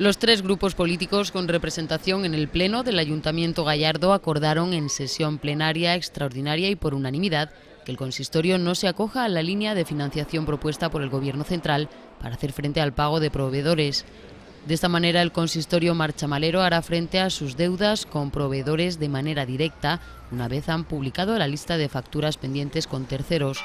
Los tres grupos políticos con representación en el Pleno del Ayuntamiento Gallardo acordaron en sesión plenaria extraordinaria y por unanimidad que el consistorio no se acoja a la línea de financiación propuesta por el Gobierno Central para hacer frente al pago de proveedores. De esta manera, el consistorio marchamalero hará frente a sus deudas con proveedores de manera directa una vez han publicado la lista de facturas pendientes con terceros.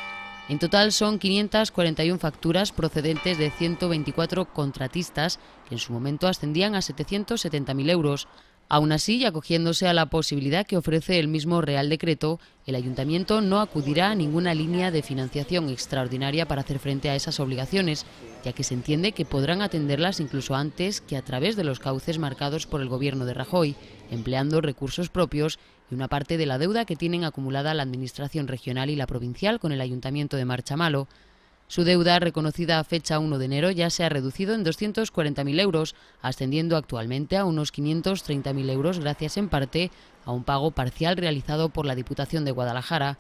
En total son 541 facturas procedentes de 124 contratistas, que en su momento ascendían a 770.000 euros. Aún así, y acogiéndose a la posibilidad que ofrece el mismo Real Decreto, el Ayuntamiento no acudirá a ninguna línea de financiación extraordinaria para hacer frente a esas obligaciones, ya que se entiende que podrán atenderlas incluso antes que a través de los cauces marcados por el Gobierno de Rajoy, empleando recursos propios y una parte de la deuda que tienen acumulada la Administración Regional y la Provincial con el Ayuntamiento de Marchamalo, su deuda, reconocida a fecha 1 de enero, ya se ha reducido en 240.000 euros, ascendiendo actualmente a unos 530.000 euros gracias en parte a un pago parcial realizado por la Diputación de Guadalajara.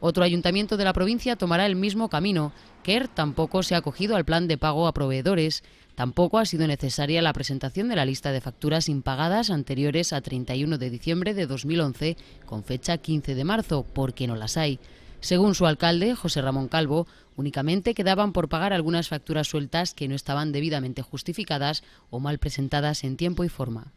Otro ayuntamiento de la provincia tomará el mismo camino. Kerr tampoco se ha acogido al plan de pago a proveedores. Tampoco ha sido necesaria la presentación de la lista de facturas impagadas anteriores a 31 de diciembre de 2011, con fecha 15 de marzo, porque no las hay. Según su alcalde, José Ramón Calvo, únicamente quedaban por pagar algunas facturas sueltas que no estaban debidamente justificadas o mal presentadas en tiempo y forma.